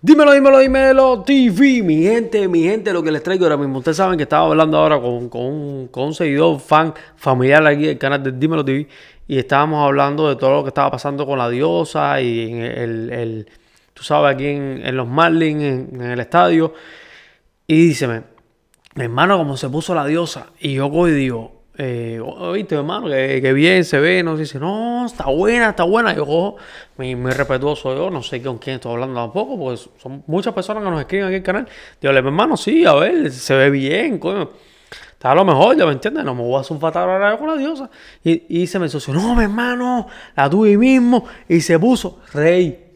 Dímelo, dímelo, dímelo, TV, mi gente, mi gente, lo que les traigo ahora mismo. Ustedes saben que estaba hablando ahora con, con, un, seguidor, fan, familiar aquí del canal de Dímelo TV, y estábamos hablando de todo lo que estaba pasando con la diosa y en el, el tú sabes, aquí en, los Marlins, en, el estadio. Y díceme, hermano, cómo se puso la diosa. Y yo voy y digo, eh, oíste, hermano, que, bien se ve, nos dice, no, está buena, está buena. Yo ojo mi, respetuoso yo, no sé con quién estoy hablando tampoco, porque son muchas personas que nos escriben aquí en el canal. Yo le hermano, sí, a ver, se ve bien, Está a lo mejor, ya me entiendes, no me voy a fatal ahora con la diosa. Y, se me ensució, no, mi hermano, la tuve mismo. Y se puso rey,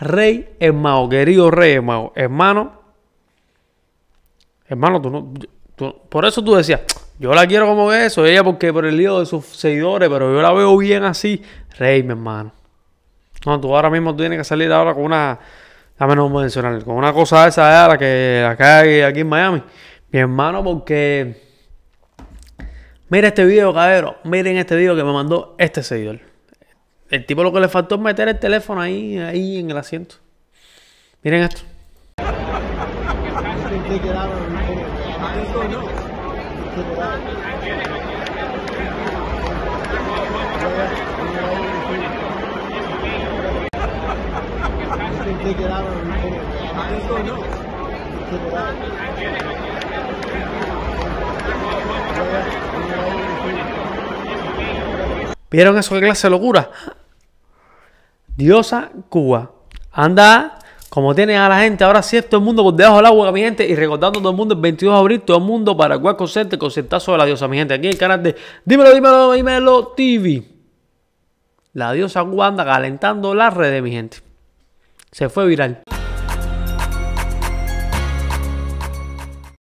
rey hermano, querido rey hermano. Hermano, hermano, tú por eso tú decías, yo la quiero como eso, ella porque por el lío de sus seguidores, pero yo la veo bien así. Rey, mi hermano. No, tú ahora mismo tienes que salir ahora con una. Dame no mencionar, con una cosa esa la que acá hay aquí en Miami. Mi hermano, porque. Mira este video, cabrón. Miren este video que me mandó este seguidor. El tipo lo que le faltó es meter el teléfono ahí, ahí en el asiento. Miren esto. ¿Vieron eso? ¿Qué clase locura? Diosa Cuba. Anda. Como tienen a la gente, ahora sí todo el mundo por debajo del agua, mi gente. Y recordando todo el mundo, el 22 de abril, todo el mundo para cual concerte, concertazo de la diosa, mi gente. Aquí en el canal de Dímelo, Dímelo, Dímelo TV. La diosa Wanda calentando las redes, mi gente. Se fue viral.